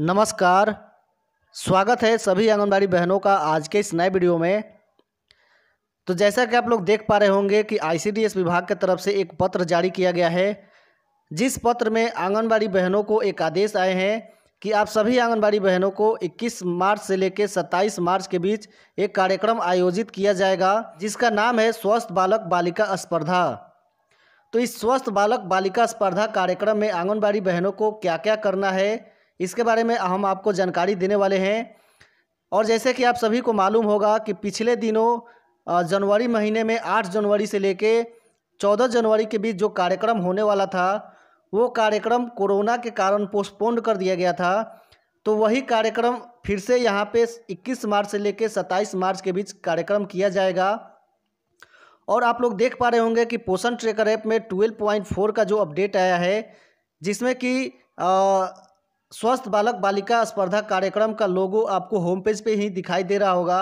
नमस्कार स्वागत है सभी आंगनबाड़ी बहनों का आज के इस नए वीडियो में तो जैसा कि आप लोग देख पा रहे होंगे कि आईसीडीएस विभाग की तरफ से एक पत्र जारी किया गया है जिस पत्र में आंगनबाड़ी बहनों को एक आदेश आए हैं कि आप सभी आंगनबाड़ी बहनों को 21 मार्च से लेकर 27 मार्च के बीच एक कार्यक्रम आयोजित किया जाएगा जिसका नाम है स्वस्थ बालक बालिका स्पर्धा तो इस स्वस्थ बालक बालिका स्पर्धा कार्यक्रम में आंगनबाड़ी बहनों को क्या क्या करना है इसके बारे में हम आपको जानकारी देने वाले हैं और जैसे कि आप सभी को मालूम होगा कि पिछले दिनों जनवरी महीने में आठ जनवरी से लेके चौदह जनवरी के बीच जो कार्यक्रम होने वाला था वो कार्यक्रम कोरोना के कारण पोस्टपोन्ड कर दिया गया था तो वही कार्यक्रम फिर से यहाँ पे 21 मार्च से लेकर 27 मार्च के बीच कार्यक्रम किया जाएगा और आप लोग देख पा रहे होंगे कि पोषण ट्रेकर ऐप में 12.4 का जो अपडेट आया है जिसमें कि स्वस्थ बालक बालिका स्पर्धा कार्यक्रम का लोगो आपको होम पेज पे ही दिखाई दे रहा होगा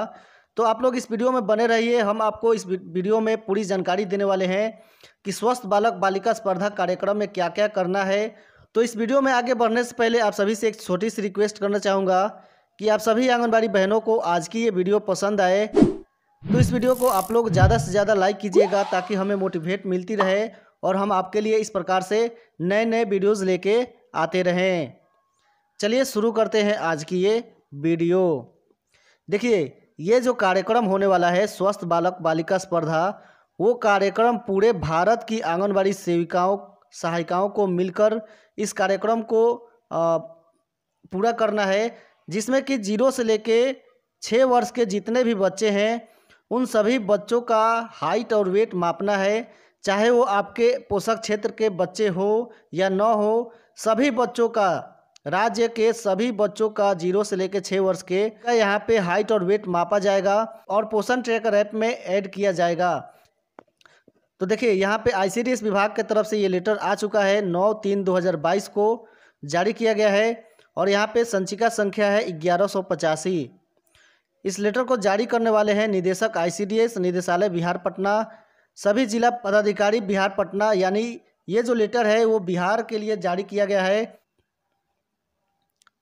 तो आप लोग इस वीडियो में बने रहिए हम आपको इस वीडियो में पूरी जानकारी देने वाले हैं कि स्वस्थ बालक बालिका स्पर्धा कार्यक्रम में क्या क्या करना है तो इस वीडियो में आगे बढ़ने से पहले आप सभी से एक छोटी सी रिक्वेस्ट करना चाहूँगा कि आप सभी आंगनबाड़ी बहनों को आज की ये वीडियो पसंद आए तो इस वीडियो को आप लोग ज़्यादा से ज़्यादा लाइक कीजिएगा ताकि हमें मोटिवेट मिलती रहे और हम आपके लिए इस प्रकार से नए नए वीडियोज़ लेके आते रहें चलिए शुरू करते हैं आज की ये वीडियो देखिए ये जो कार्यक्रम होने वाला है स्वस्थ बालक बालिका स्पर्धा वो कार्यक्रम पूरे भारत की आंगनबाड़ी सेविकाओं सहायिकाओं को मिलकर इस कार्यक्रम को आ, पूरा करना है जिसमें कि जीरो से लेके छः वर्ष के जितने भी बच्चे हैं उन सभी बच्चों का हाइट और वेट मापना है चाहे वो आपके पोषक क्षेत्र के बच्चे हो या न हो सभी बच्चों का राज्य के सभी बच्चों का जीरो से लेकर छः वर्ष के का यहाँ पे हाइट और वेट मापा जाएगा और पोषण ट्रैकर ऐप में ऐड किया जाएगा तो देखिए यहाँ पे आईसीडीएस विभाग के तरफ से ये लेटर आ चुका है नौ तीन दो हज़ार बाईस को जारी किया गया है और यहाँ पे संचिका संख्या है ग्यारह सौ पचासी इस लेटर को जारी करने वाले हैं निदेशक आई निदेशालय बिहार पटना सभी जिला पदाधिकारी बिहार पटना यानी ये जो लेटर है वो बिहार के लिए जारी किया गया है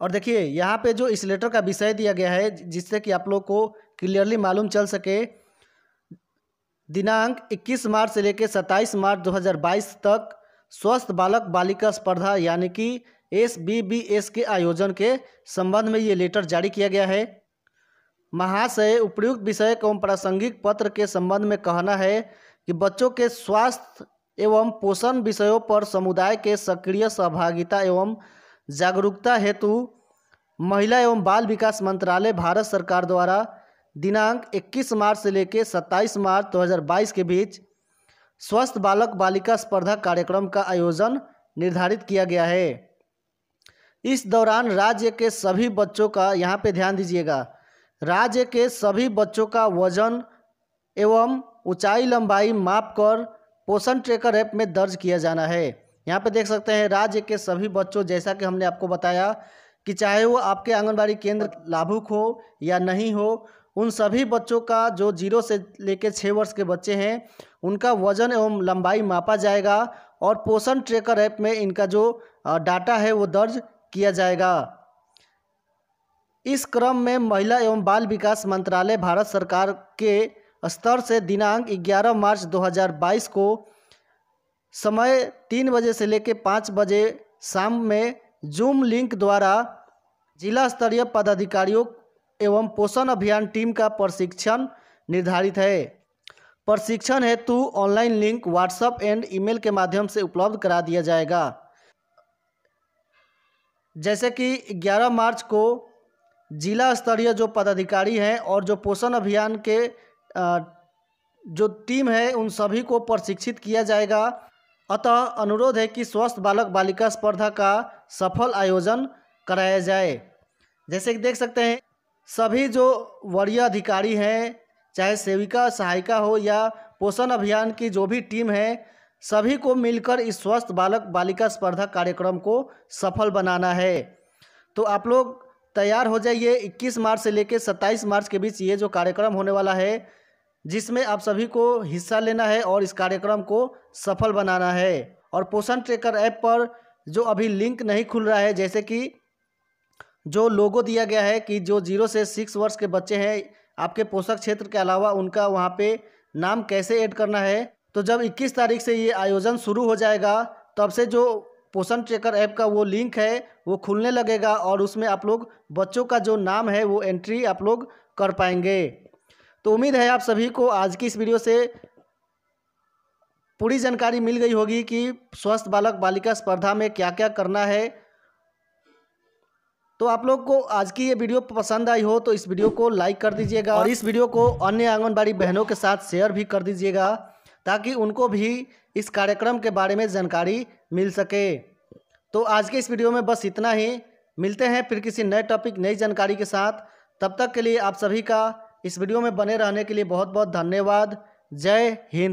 और देखिए यहाँ पे जो इस लेटर का विषय दिया गया है जिससे कि आप लोग को क्लियरली मालूम चल सके दिनांक 21 मार्च से लेकर 27 मार्च 2022 तक स्वस्थ बालक बालिका स्पर्धा यानी कि एस बी बी एस के आयोजन के संबंध में ये लेटर जारी किया गया है महाशय उपयुक्त विषय एवं प्रासंगिक पत्र के संबंध में कहना है कि बच्चों के स्वास्थ्य एवं पोषण विषयों पर समुदाय के सक्रिय सहभागिता एवं जागरूकता हेतु महिला एवं बाल विकास मंत्रालय भारत सरकार द्वारा दिनांक 21 मार्च से लेकर 27 मार्च 2022 के बीच स्वस्थ बालक बालिका स्पर्धा कार्यक्रम का आयोजन निर्धारित किया गया है इस दौरान राज्य के सभी बच्चों का यहाँ पे ध्यान दीजिएगा राज्य के सभी बच्चों का वजन एवं ऊंचाई लंबाई माप कर पोषण ट्रेकर ऐप में दर्ज किया जाना है यहाँ पे देख सकते हैं राज्य के सभी बच्चों जैसा कि हमने आपको बताया कि चाहे वो आपके आंगनबाड़ी केंद्र लाभुक हो या नहीं हो उन सभी बच्चों का जो जीरो से लेकर छः वर्ष के बच्चे हैं उनका वजन एवं लंबाई मापा जाएगा और पोषण ट्रेकर ऐप में इनका जो डाटा है वो दर्ज किया जाएगा इस क्रम में महिला एवं बाल विकास मंत्रालय भारत सरकार के स्तर से दिनांक 11 मार्च 2022 को समय तीन बजे से लेकर पाँच बजे शाम में जूम लिंक द्वारा जिला स्तरीय पदाधिकारियों एवं पोषण अभियान टीम का प्रशिक्षण निर्धारित है प्रशिक्षण हेतु online link WhatsApp and email के माध्यम से उपलब्ध करा दिया जाएगा जैसे कि 11 मार्च को जिला स्तरीय जो पदाधिकारी हैं और जो पोषण अभियान के जो टीम है उन सभी को प्रशिक्षित किया जाएगा अतः अनुरोध है कि स्वस्थ बालक बालिका स्पर्धा का सफल आयोजन कराया जाए जैसे कि देख सकते हैं सभी जो वरीय अधिकारी हैं चाहे सेविका सहायिका हो या पोषण अभियान की जो भी टीम है सभी को मिलकर इस स्वस्थ बालक बालिका स्पर्धा कार्यक्रम को सफल बनाना है तो आप लोग तैयार हो जाइए 21 मार्च से लेकर 27 मार्च के बीच ये जो कार्यक्रम होने वाला है जिसमें आप सभी को हिस्सा लेना है और इस कार्यक्रम को सफल बनाना है और पोषण ट्रेकर ऐप पर जो अभी लिंक नहीं खुल रहा है जैसे कि जो लोगो दिया गया है कि जो जीरो से सिक्स वर्ष के बच्चे हैं आपके पोषक क्षेत्र के अलावा उनका वहाँ पे नाम कैसे ऐड करना है तो जब 21 तारीख से ये आयोजन शुरू हो जाएगा तब से जो पोषण ट्रेकर ऐप का वो लिंक है वो खुलने लगेगा और उसमें आप लोग बच्चों का जो नाम है वो एंट्री आप लोग कर पाएंगे तो उम्मीद है आप सभी को आज की इस वीडियो से पूरी जानकारी मिल गई होगी कि स्वस्थ बालक बालिका स्पर्धा में क्या क्या करना है तो आप लोग को आज की ये वीडियो पसंद आई हो तो इस वीडियो को लाइक कर दीजिएगा और इस वीडियो को अन्य आंगनबाड़ी बहनों के साथ शेयर भी कर दीजिएगा ताकि उनको भी इस कार्यक्रम के बारे में जानकारी मिल सके तो आज के इस वीडियो में बस इतना ही मिलते हैं फिर किसी नए टॉपिक नई जानकारी के साथ तब तक के लिए आप सभी का इस वीडियो में बने रहने के लिए बहुत बहुत धन्यवाद जय हिंद